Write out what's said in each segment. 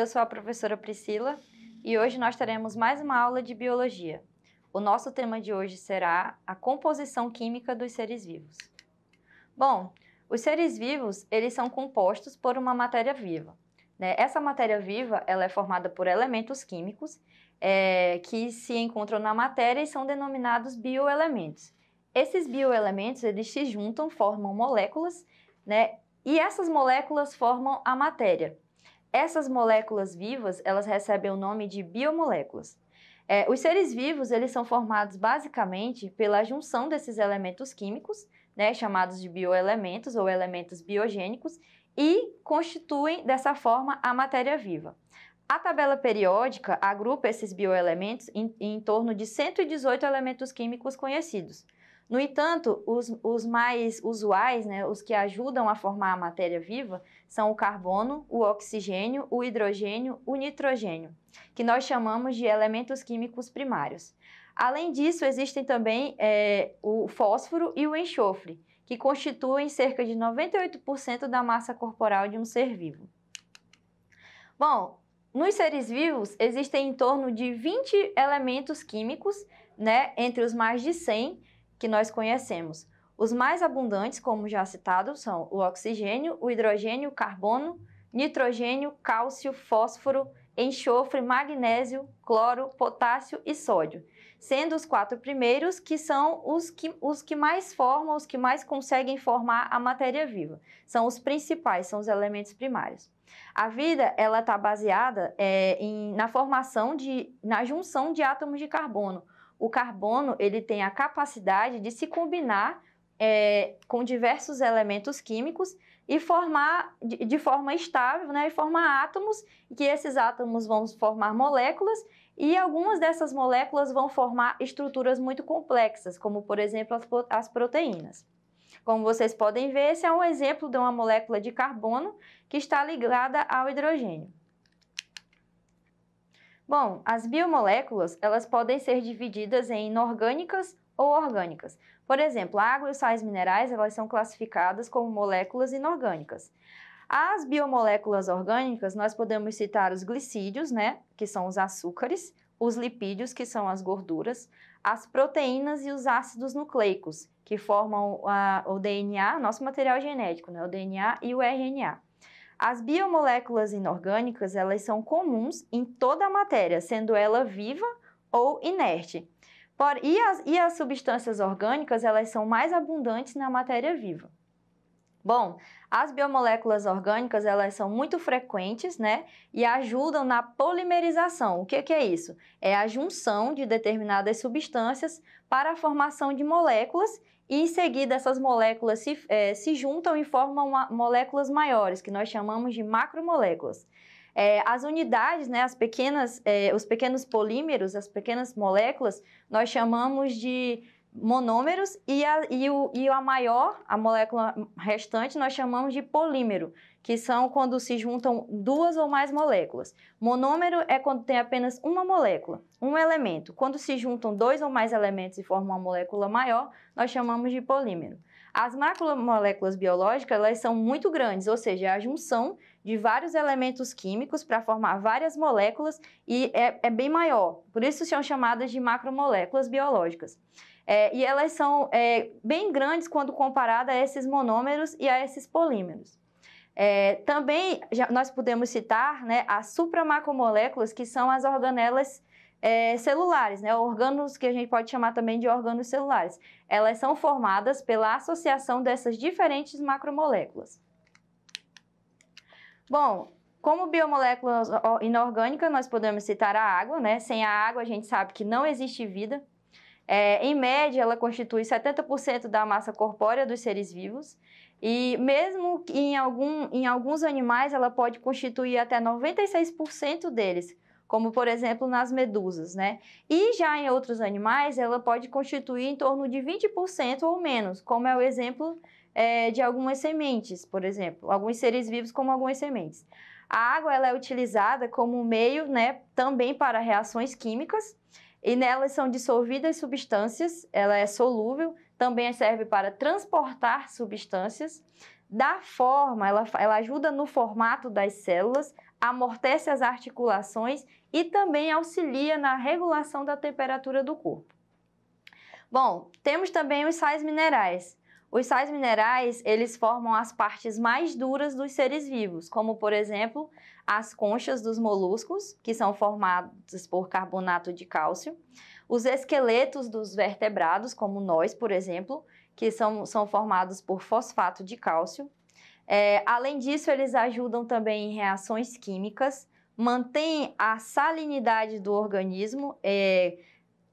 eu sou a professora Priscila e hoje nós teremos mais uma aula de biologia. O nosso tema de hoje será a composição química dos seres vivos. Bom, os seres vivos, eles são compostos por uma matéria viva. Né? Essa matéria viva, ela é formada por elementos químicos é, que se encontram na matéria e são denominados bioelementos. Esses bioelementos, eles se juntam, formam moléculas, né? E essas moléculas formam a matéria. Essas moléculas vivas, elas recebem o nome de biomoléculas. É, os seres vivos, eles são formados basicamente pela junção desses elementos químicos, né, chamados de bioelementos ou elementos biogênicos, e constituem dessa forma a matéria viva. A tabela periódica agrupa esses bioelementos em, em torno de 118 elementos químicos conhecidos. No entanto, os, os mais usuais, né, os que ajudam a formar a matéria viva, são o carbono, o oxigênio, o hidrogênio, o nitrogênio, que nós chamamos de elementos químicos primários. Além disso, existem também é, o fósforo e o enxofre, que constituem cerca de 98% da massa corporal de um ser vivo. Bom, nos seres vivos existem em torno de 20 elementos químicos, né, entre os mais de 100, que nós conhecemos. Os mais abundantes, como já citado, são o oxigênio, o hidrogênio, o carbono, nitrogênio, cálcio, fósforo, enxofre, magnésio, cloro, potássio e sódio, sendo os quatro primeiros que são os que, os que mais formam, os que mais conseguem formar a matéria viva. São os principais, são os elementos primários. A vida ela está baseada é, em, na formação de, na junção de átomos de carbono o carbono ele tem a capacidade de se combinar é, com diversos elementos químicos e formar de, de, forma estável, né, e formar átomos, que esses átomos vão formar moléculas e algumas dessas moléculas vão formar estruturas muito complexas, como por exemplo as, as proteínas. Como vocês podem ver, esse é um exemplo de uma molécula de carbono que está ligada ao hidrogênio. Bom, as biomoléculas, elas podem ser divididas em inorgânicas ou orgânicas. Por exemplo, a água e os sais minerais, elas são classificadas como moléculas inorgânicas. As biomoléculas orgânicas, nós podemos citar os glicídios, né, que são os açúcares, os lipídios, que são as gorduras, as proteínas e os ácidos nucleicos, que formam a, o DNA, nosso material genético, né, o DNA e o RNA. As biomoléculas inorgânicas, elas são comuns em toda a matéria, sendo ela viva ou inerte. Por, e, as, e as substâncias orgânicas, elas são mais abundantes na matéria viva. Bom, as biomoléculas orgânicas, elas são muito frequentes, né? E ajudam na polimerização. O que, que é isso? É a junção de determinadas substâncias para a formação de moléculas e em seguida essas moléculas se, é, se juntam e formam uma, moléculas maiores, que nós chamamos de macromoléculas. É, as unidades, né, as pequenas, é, os pequenos polímeros, as pequenas moléculas, nós chamamos de monômeros e a, e, o, e a maior, a molécula restante, nós chamamos de polímero, que são quando se juntam duas ou mais moléculas. Monômero é quando tem apenas uma molécula, um elemento. Quando se juntam dois ou mais elementos e formam uma molécula maior, nós chamamos de polímero. As macromoléculas biológicas, elas são muito grandes, ou seja, é a junção de vários elementos químicos para formar várias moléculas e é, é bem maior. Por isso são chamadas de macromoléculas biológicas. É, e elas são é, bem grandes quando comparada a esses monômeros e a esses polímeros. É, também já, nós podemos citar né, as supramacromoléculas, que são as organelas é, celulares, né, organos que a gente pode chamar também de órgãos celulares. Elas são formadas pela associação dessas diferentes macromoléculas. Bom, como biomolécula inorgânica, nós podemos citar a água, né? Sem a água, a gente sabe que não existe vida. É, em média, ela constitui 70% da massa corpórea dos seres vivos. E mesmo em, algum, em alguns animais, ela pode constituir até 96% deles, como por exemplo nas medusas, né? E já em outros animais, ela pode constituir em torno de 20% ou menos, como é o exemplo é, de algumas sementes, por exemplo, alguns seres vivos como algumas sementes. A água ela é utilizada como meio, né, também para reações químicas e nelas são dissolvidas substâncias, ela é solúvel, também serve para transportar substâncias, dá forma, ela, ela ajuda no formato das células, amortece as articulações e também auxilia na regulação da temperatura do corpo. Bom, temos também os sais minerais. Os sais minerais, eles formam as partes mais duras dos seres vivos, como por exemplo, as conchas dos moluscos, que são formadas por carbonato de cálcio, os esqueletos dos vertebrados, como nós, por exemplo, que são, são formados por fosfato de cálcio. É, além disso, eles ajudam também em reações químicas, mantêm a salinidade do organismo, é,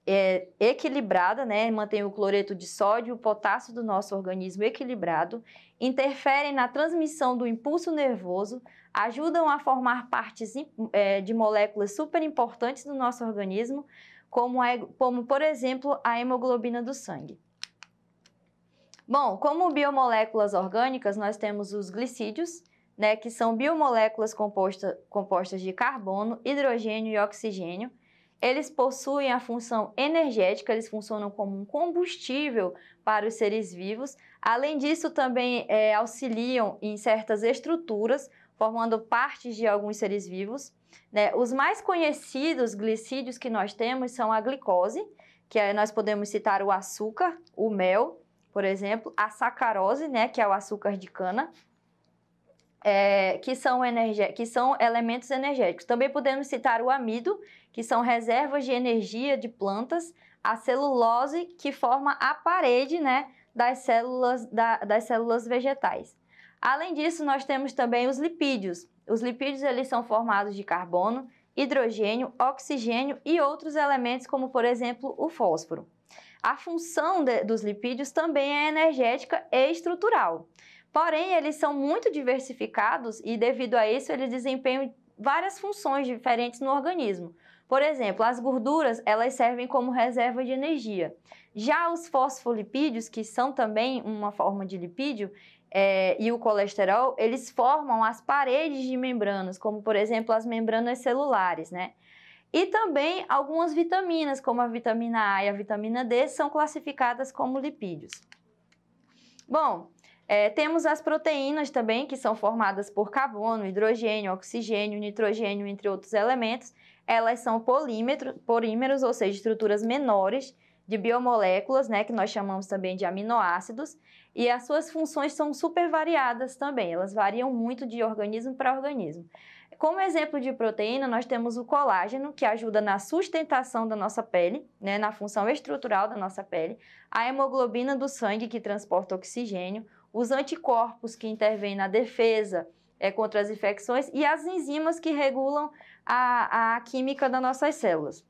é, equilibrada, né? mantém o cloreto de sódio e o potássio do nosso organismo equilibrado, interferem na transmissão do impulso nervoso, ajudam a formar partes é, de moléculas super importantes do nosso organismo, como, a, como, por exemplo a hemoglobina do sangue. Bom, como biomoléculas orgânicas, nós temos os glicídios, né, que são biomoléculas composta, compostas de carbono, hidrogênio e oxigênio, eles possuem a função energética, eles funcionam como um combustível para os seres vivos. Além disso, também é, auxiliam em certas estruturas, formando partes de alguns seres vivos. Né? Os mais conhecidos glicídios que nós temos são a glicose, que é, nós podemos citar o açúcar, o mel, por exemplo, a sacarose, né, que é o açúcar de cana, é, que, são que são elementos energéticos. Também podemos citar o amido, que são reservas de energia de plantas, a celulose, que forma a parede né, das, células, da, das células vegetais. Além disso, nós temos também os lipídios. Os lipídios eles são formados de carbono, hidrogênio, oxigênio e outros elementos, como por exemplo o fósforo. A função de, dos lipídios também é energética e estrutural. Porém, eles são muito diversificados e, devido a isso, eles desempenham várias funções diferentes no organismo. Por exemplo, as gorduras, elas servem como reserva de energia. Já os fosfolipídios, que são também uma forma de lipídio, é, e o colesterol, eles formam as paredes de membranas, como por exemplo as membranas celulares, né? E também algumas vitaminas, como a vitamina A e a vitamina D, são classificadas como lipídios. Bom, é, temos as proteínas também, que são formadas por carbono, hidrogênio, oxigênio, nitrogênio, entre outros elementos. Elas são polímeros, ou seja, estruturas menores de biomoléculas, né, que nós chamamos também de aminoácidos, e as suas funções são super variadas também, elas variam muito de organismo para organismo. Como exemplo de proteína, nós temos o colágeno, que ajuda na sustentação da nossa pele, né, na função estrutural da nossa pele, a hemoglobina do sangue, que transporta oxigênio, os anticorpos que intervêm na defesa é, contra as infecções e as enzimas que regulam a, a química das nossas células.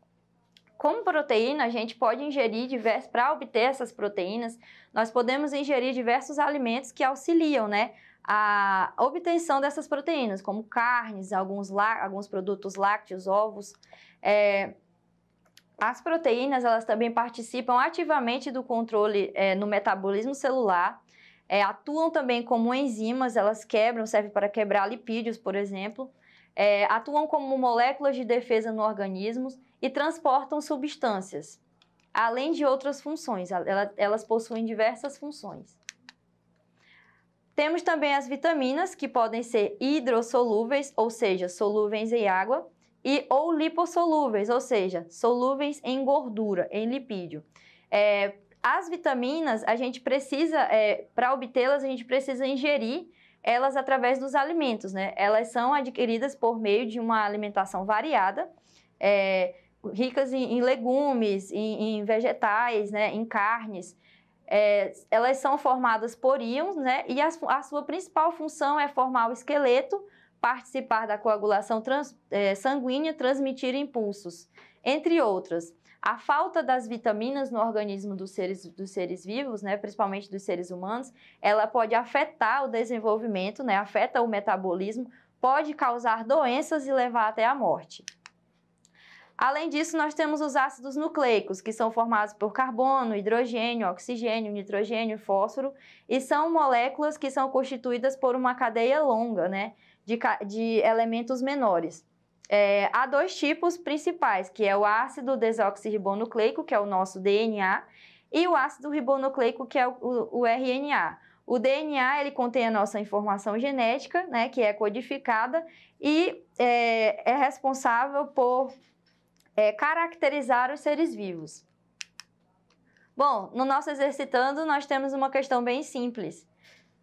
Como proteína, a gente pode ingerir diversos, para obter essas proteínas, nós podemos ingerir diversos alimentos que auxiliam, né? a obtenção dessas proteínas, como carnes, alguns, alguns produtos lácteos, ovos. É, as proteínas, elas também participam ativamente do controle é, no metabolismo celular, é, atuam também como enzimas, elas quebram, servem para quebrar lipídios, por exemplo. É, atuam como moléculas de defesa no organismo e transportam substâncias, além de outras funções. Ela, elas possuem diversas funções. Temos também as vitaminas, que podem ser hidrossolúveis, ou seja, solúveis em água, e ou lipossolúveis, ou seja, solúveis em gordura, em lipídio. É, as vitaminas, a gente precisa, é, para obtê-las, a gente precisa ingerir elas através dos alimentos, né? Elas são adquiridas por meio de uma alimentação variada, é, ricas em, em legumes, em, em, vegetais, né? em carnes. É, elas são formadas por íons, né? E a, a, sua principal função é formar o esqueleto, participar da coagulação trans, é, sanguínea, transmitir impulsos, entre outras. A falta das vitaminas no organismo dos seres, dos seres vivos, né, principalmente dos seres humanos, ela pode afetar o desenvolvimento, né, afeta o metabolismo, pode causar doenças e levar até a morte. Além disso, nós temos os ácidos nucleicos, que são formados por carbono, hidrogênio, oxigênio, nitrogênio, fósforo, e são moléculas que são constituídas por uma cadeia longa, né, de, de elementos menores. É, há dois tipos principais, que é o ácido desoxirribonucleico, que é o nosso DNA, e o ácido ribonucleico, que é o, o, o RNA. O DNA ele contém a nossa informação genética, né, que é codificada e é, é responsável por é, caracterizar os seres vivos. Bom, no nosso exercitando nós temos uma questão bem simples.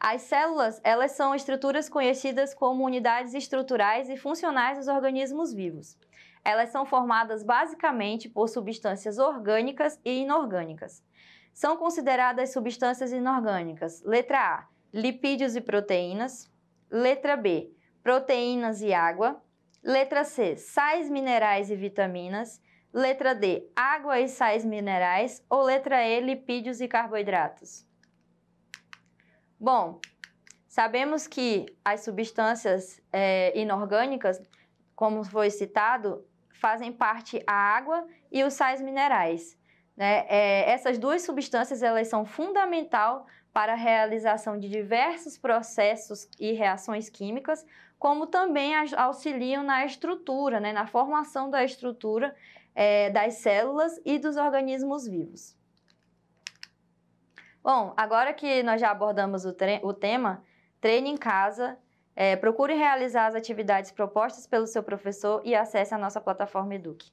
As células, elas são estruturas conhecidas como unidades estruturais e funcionais dos organismos vivos. Elas são formadas basicamente por substâncias orgânicas e inorgânicas. São consideradas substâncias inorgânicas: letra A, lipídios e proteínas, letra B, proteínas e água, letra C, sais minerais e vitaminas, letra D, água e sais minerais ou letra E, lipídios e carboidratos. Bom, sabemos que as substâncias é, inorgânicas, como foi citado, fazem parte a água e os sais minerais. Né? É, essas duas substâncias elas são fundamental para a realização de diversos processos e reações químicas, como também auxiliam na estrutura, né? na formação da estrutura é, das células e dos organismos vivos. Bom, agora que nós já abordamos o, o tema, treine em casa, é, procure realizar as atividades propostas pelo seu professor e acesse a nossa plataforma Eduque.